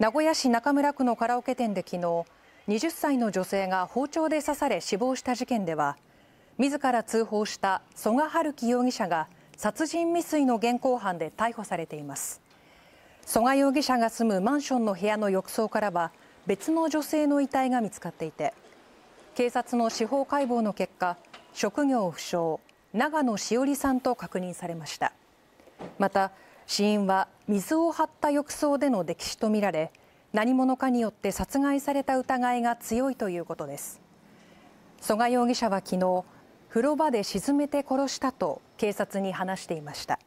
名古屋市中村区のカラオケ店で昨日20歳の女性が包丁で刺され死亡した事件では自ら通報した曽我春樹容疑者が殺人未遂の現行犯で逮捕されています曽我容疑者が住むマンションの部屋の浴槽からは別の女性の遺体が見つかっていて警察の司法解剖の結果職業不詳長野しおりさんと確認されましたまた死因は水を張った浴槽での溺死とみられ、何者かによって殺害された疑いが強いということです。曽我容疑者は昨日、風呂場で沈めて殺したと警察に話していました。